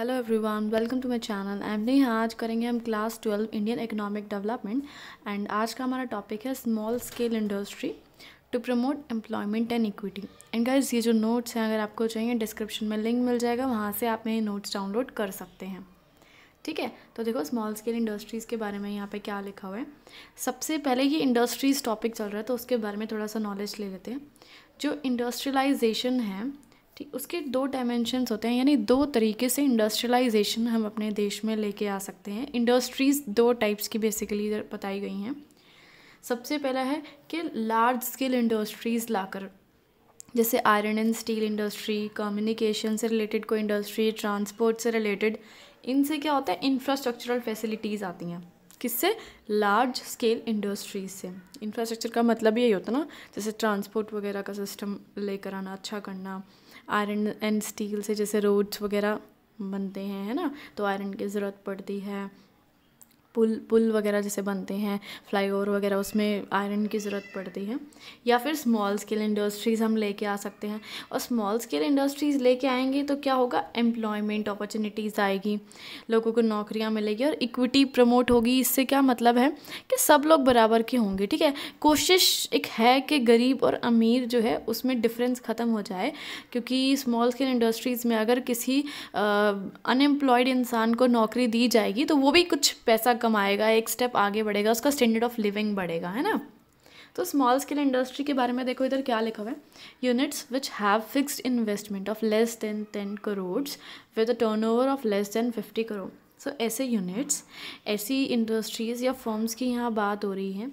hello everyone welcome to my channel एम नहीं आज करेंगे हम class twelve Indian economic development and आज का हमारा टॉपिक है small scale industry to promote employment and equity and guys ये जो नोट्स हैं अगर आपको चाहिए डिस्क्रिप्शन में लिंक मिल जाएगा वहाँ से आप मेरे नोट्स डाउनलोड कर सकते हैं ठीक है तो देखो स्मॉल स्केल इंडस्ट्रीज़ के बारे में यहाँ पे क्या लिखा हुआ है सबसे पहले ये इंडस्ट्रीज़ टॉपिक चल रहा है तो उसके बारे में थोड़ा सा नॉलेज ले लेते हैं जो इंडस्ट्रियलाइजेशन है ठीक उसके दो डायमेंशंस होते हैं यानी दो तरीके से इंडस्ट्रियलाइजेशन हम अपने देश में लेके आ सकते हैं इंडस्ट्रीज़ दो टाइप्स की बेसिकली बताई गई हैं सबसे पहला है कि लार्ज स्केल इंडस्ट्रीज़ लाकर जैसे iron and steel industry communication से रिलेटेड कोई इंडस्ट्री ट्रांसपोर्ट से रिलेटेड इनसे क्या होता है इंफ्रास्ट्रक्चरल फैसिलिटीज़ आती हैं किससे लार्ज स्केल इंडस्ट्रीज से इंफ्रास्ट्रक्चर का मतलब यही होता ना जैसे ट्रांसपोर्ट वगैरह का सिस्टम लेकर आना अच्छा करना आयरन एंड स्टील से जैसे रोड्स वगैरह बनते हैं है ना तो आयरन की ज़रूरत पड़ती है पुल पुल वगैरह जैसे बनते हैं फ्लाईओवर वगैरह उसमें आयरन की ज़रूरत पड़ती है या फिर स्मॉल स्केल इंडस्ट्रीज़ हम लेके आ सकते हैं और स्मॉल स्केल इंडस्ट्रीज़ लेके आएंगे तो क्या होगा एम्प्लॉयमेंट अपॉर्चुनिटीज़ आएगी लोगों को नौकरियाँ मिलेगी और इक्विटी प्रमोट होगी इससे क्या मतलब है कि सब लोग बराबर के होंगे ठीक है कोशिश एक है कि गरीब और अमीर जो है उसमें डिफरेंस ख़त्म हो जाए क्योंकि स्मॉल स्केल इंडस्ट्रीज़ में अगर किसी अनएम्प्लॉयड इंसान को नौकरी दी जाएगी तो वो भी कुछ पैसा कम कमाएगा एक स्टेप आगे बढ़ेगा उसका स्टैंडर्ड ऑफ लिविंग बढ़ेगा है ना तो स्मॉल स्केल इंडस्ट्री के बारे में देखो इधर क्या लिखा हुआ है units which have fixed investment of less than ten crores with turnover of less than fifty crore so ऐसे यूनिट्स ऐसी इंडस्ट्रीज़ या फर्म्स की यहाँ बात हो रही है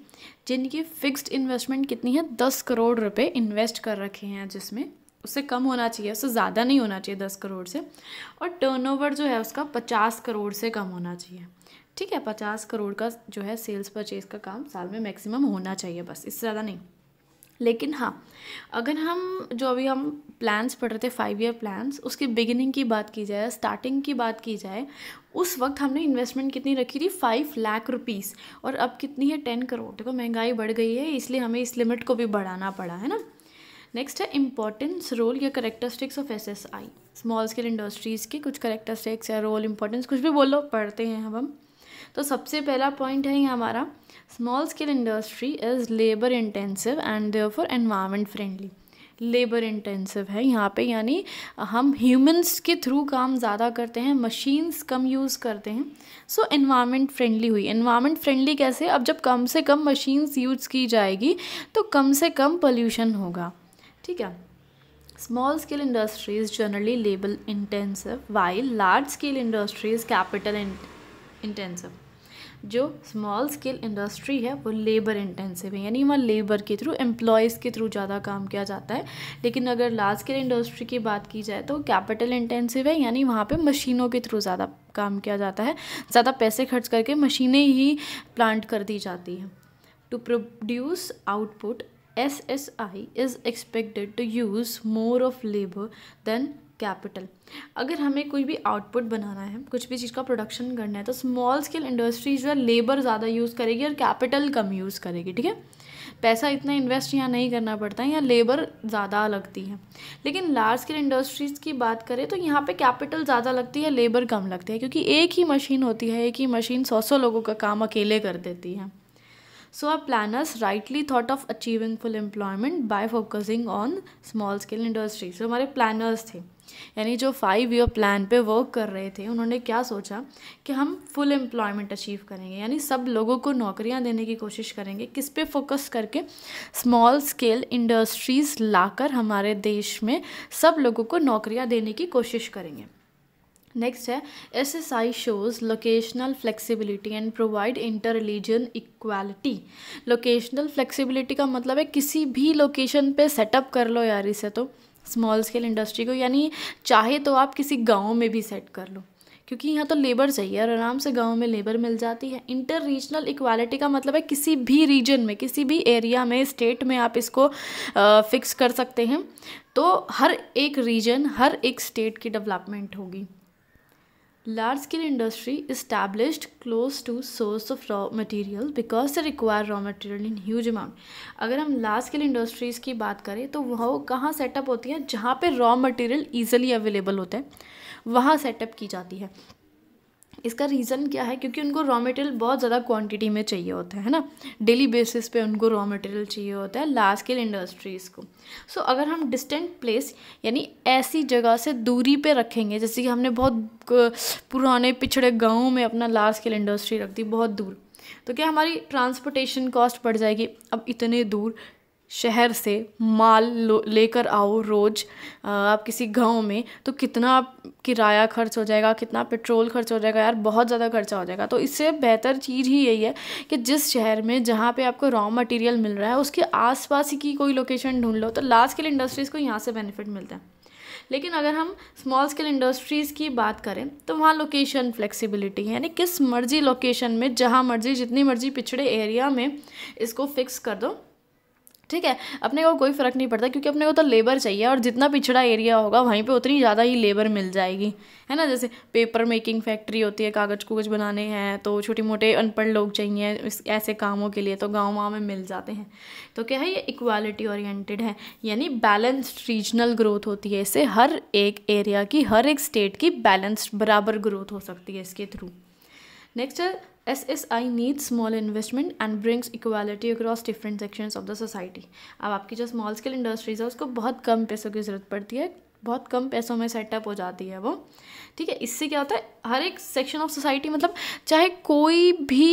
जिनकी फिक्स्ड इन्वेस्टमेंट कितनी है दस करोड़ रुपए इन्वेस्ट कर रखे हैं जिसमें उससे कम होना चाहिए उससे ज़्यादा नहीं होना चाहिए दस करोड़ से और टर्नओवर जो है उसका पचास करोड़ से कम होना चाहिए ठीक है पचास करोड़ का जो है सेल्स परचेज का काम साल में मैक्सिमम होना चाहिए बस इससे ज़्यादा नहीं लेकिन हाँ अगर हम जो अभी हम प्लान्स पढ़ रहे थे फाइव ईयर प्लान्स उसकी बिगिनिंग की बात की जाए स्टार्टिंग की बात की जाए उस वक्त हमने इन्वेस्टमेंट कितनी रखी थी फाइव लाख रुपीज़ और अब कितनी है टेन करोड़ देखो महंगाई बढ़ गई है इसलिए हमें इस लिमिट को भी बढ़ाना पड़ा है ना नेक्स्ट है इंपॉर्टेंस रोल या characteristics of S S I small scale industries के कुछ करेक्टरस्टिक्स या रोल इंपॉर्टेंस कुछ भी बोल लो पढ़ते हैं अब हम तो सबसे पहला पॉइंट है ये हमारा small scale industry is labour intensive and therefore environment friendly labour intensive है यहाँ पे यानी हम ह्यूमंस के थ्रू काम ज़्यादा करते हैं मशीन्स कम यूज़ करते हैं सो एनवायरमेंट फ्रेंडली हुई एनवायरमेंट फ्रेंडली कैसे अब जब कम से कम मशीन्स यूज़ की जाएगी तो कम से कम पोल्यूशन होगा ठीक है small scale industries generally labour intensive while large scale industries capital intensive जो स्मॉल स्केल इंडस्ट्री है वो लेबर इंटेंसिव है यानी वहाँ लेबर के थ्रू एम्प्लॉयज़ के थ्रू ज़्यादा काम किया जाता है लेकिन अगर लार्ज स्केल इंडस्ट्री की बात की जाए तो कैपिटल इंटेंसिव है यानी वहाँ पे मशीनों के थ्रू ज़्यादा काम किया जाता है ज़्यादा पैसे खर्च करके मशीनें ही प्लांट कर दी जाती हैं to produce output S S I is expected to use more of labour than capital अगर हमें कोई भी आउटपुट बनाना है कुछ भी चीज़ का प्रोडक्शन करना है तो स्मॉल स्केल इंडस्ट्री जो है लेबर ज़्यादा यूज़ करेगी और कैपिटल कम यूज़ करेगी ठीक है पैसा इतना इन्वेस्ट यहाँ नहीं करना पड़ता है यहाँ लेबर ज़्यादा लगती है लेकिन लार्ज स्केल इंडस्ट्रीज़ की बात करें तो यहाँ पे कैपिटल ज़्यादा लगती है लेबर कम लगती है क्योंकि एक ही मशीन होती है एक ही मशीन सौ सौ लोगों का काम अकेले कर देती है so our planners rightly thought of achieving full employment by focusing on small scale industry so हमारे प्लानर्स थे यानी जो फाइव ईयर प्लान पे वर्क कर रहे थे उन्होंने क्या सोचा कि हम फुल एम्प्लॉयमेंट अचीव करेंगे यानी सब लोगों को नौकरियां देने की कोशिश करेंगे किस पे फोकस करके स्मॉल स्केल इंडस्ट्रीज़ लाकर हमारे देश में सब लोगों को नौकरियां देने की कोशिश करेंगे नेक्स्ट है S S I shows locational flexibility and provide inter religion equality locational flexibility का मतलब है किसी भी लोकेशन पे सेटअप कर लो यार इसे तो स्मॉल स्केल इंडस्ट्री को यानी चाहे तो आप किसी गाँव में भी सेट कर लो क्योंकि यहाँ तो लेबर चाहिए और आराम से गांव में लेबर मिल जाती है इंटर रीजनल इक्वालिटी का मतलब है किसी भी रीजन में किसी भी एरिया में स्टेट में आप इसको फिक्स कर सकते हैं तो हर एक रीजन हर एक स्टेट की डेवलपमेंट होगी large scale industry established close to source of raw material because they require raw material in huge amount अगर हम लार्ज स्केल इंडस्ट्रीज़ की बात करें तो वह कहाँ सेटअप होती हैं जहाँ पर रॉ मटीरियल ईजिली अवेलेबल होते हैं वहाँ सेटअप की जाती है इसका रीज़न क्या है क्योंकि उनको रॉ मटेरियल बहुत ज़्यादा क्वांटिटी में चाहिए होता है ना डेली बेसिस पे उनको रॉ मटेरियल चाहिए होता है लार्ज स्केल इंडस्ट्रीज़ को सो so, अगर हम डिस्टेंट प्लेस यानी ऐसी जगह से दूरी पे रखेंगे जैसे कि हमने बहुत पुराने पिछड़े गाँव में अपना लार्ज स्केल इंडस्ट्री रख दी बहुत दूर तो क्या हमारी ट्रांसपोर्टेशन कॉस्ट बढ़ जाएगी अब इतने दूर शहर से माल लेकर आओ रोज़ आप किसी गांव में तो कितना आप किराया खर्च हो जाएगा कितना पेट्रोल खर्च हो जाएगा यार बहुत ज़्यादा खर्चा हो जाएगा तो इससे बेहतर चीज़ ही यही है कि जिस शहर में जहाँ पे आपको रॉ मटेरियल मिल रहा है उसके आसपास ही की कोई लोकेशन ढूंढ लो तो लार्ज स्केल इंडस्ट्रीज़ को यहाँ से बेनिफिट मिलता है लेकिन अगर हम स्मॉल स्केल इंडस्ट्रीज़ की बात करें तो वहाँ लोकेशन फ्लेक्सिबिलिटी है यानी किस मर्जी लोकेशन में जहाँ मर्जी जितनी मर्जी पिछड़े एरिया में इसको फिक्स कर दो ठीक है अपने को कोई फ़र्क नहीं पड़ता क्योंकि अपने को तो लेबर चाहिए और जितना पिछड़ा एरिया होगा वहीं पे उतनी ज़्यादा ही लेबर मिल जाएगी है ना जैसे पेपर मेकिंग फैक्ट्री होती है कागज़ कुगज बनाने हैं तो छोटे मोटे अनपढ़ लोग चाहिए इस ऐसे कामों के लिए तो गाँव वाँव में मिल जाते हैं तो क्या है ये इक्वालिटी ओरिएंटेड है यानी बैलेंस्ड रीजनल ग्रोथ होती है इससे हर एक एरिया की हर एक स्टेट की बैलेंस्ड बराबर ग्रोथ हो सकती है इसके थ्रू नेक्स्ट है S S I need small investment and brings equality across different sections of the society अब आपकी जो स्मॉल स्केल इंडस्ट्रीज है उसको बहुत कम पैसों की जरूरत पड़ती है बहुत कम पैसों में सेटअप हो जाती है वो ठीक है इससे क्या होता है हर एक सेक्शन ऑफ सोसाइटी मतलब चाहे कोई भी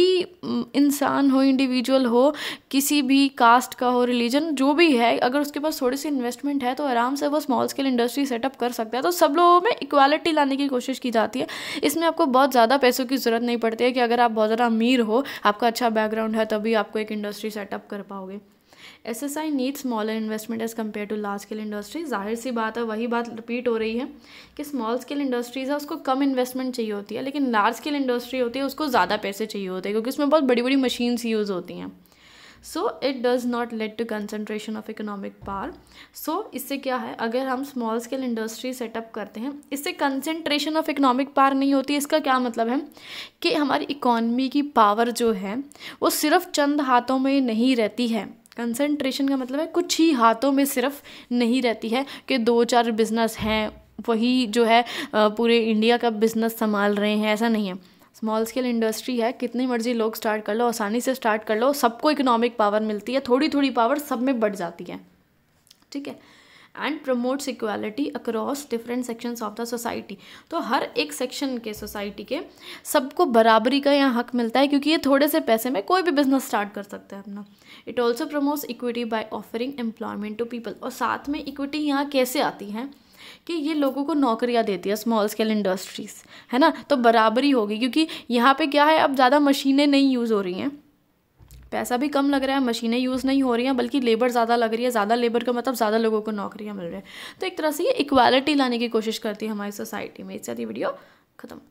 इंसान हो इंडिविजुअल हो किसी भी कास्ट का हो रिलीजन जो भी है अगर उसके पास थोड़ी सी इन्वेस्टमेंट है तो आराम से वो स्मॉल स्केल इंडस्ट्री सेटअप कर सकता है तो सब लोगों में इक्वालिटी लाने की कोशिश की जाती है इसमें आपको बहुत ज़्यादा पैसों की ज़रूरत नहीं पड़ती है कि अगर आप बहुत ज़्यादा अमीर हो आपका अच्छा बैकग्राउंड है तभी आपको एक इंडस्ट्री सेटअप कर पाओगे S S I need smaller investment as compared to large scale industry जाहिर सी बात है वही बात रिपीट हो रही है कि स्मॉल स्केल इंडस्ट्रीज़ है उसको कम इन्वेस्टमेंट चाहिए होती है लेकिन लार्ज स्केल इंडस्ट्री होती है उसको ज़्यादा पैसे चाहिए होते हैं क्योंकि उसमें बहुत बड़ी बड़ी मशीन्स यूज़ होती हैं so it does not lead to concentration of economic power so इससे क्या है अगर हम स्मॉल स्केल इंडस्ट्री सेटअप करते हैं इससे कंसनट्रेशन ऑफ इकोनॉमिक पावर नहीं होती इसका क्या मतलब है कि हमारी इकॉनमी की पावर जो है वो सिर्फ चंद हाथों में नहीं रहती है कंसंट्रेशन का मतलब है कुछ ही हाथों में सिर्फ नहीं रहती है कि दो चार बिजनेस हैं वही जो है पूरे इंडिया का बिजनेस संभाल रहे हैं ऐसा नहीं है स्मॉल स्केल इंडस्ट्री है कितनी मर्जी लोग स्टार्ट कर लो आसानी से स्टार्ट कर लो सबको इकोनॉमिक पावर मिलती है थोड़ी थोड़ी पावर सब में बढ़ जाती है ठीक है and promotes equality across different sections of the society तो हर एक सेक्शन के सोसाइटी के सबको बराबरी का यहाँ हक मिलता है क्योंकि ये थोड़े से पैसे में कोई भी बिजनेस स्टार्ट कर सकता है अपना it also promotes equity by offering employment to people और साथ में इक्विटी यहाँ कैसे आती है कि ये लोगों को नौकरियाँ देती है स्मॉल स्केल इंडस्ट्रीज़ है ना तो बराबरी होगी क्योंकि यहाँ पे क्या है अब ज़्यादा मशीनें नहीं यूज़ हो रही हैं पैसा भी कम लग रहा है मशीनें यूज़ नहीं हो रही हैं बल्कि लेबर ज़्यादा लग रही है ज़्यादा लेबर का मतलब ज़्यादा लोगों को नौकरियाँ मिल रही है तो एक तरह से ये इक्वालिटी लाने की कोशिश करती है हमारी सोसाइटी में इस वीडियो ख़त्म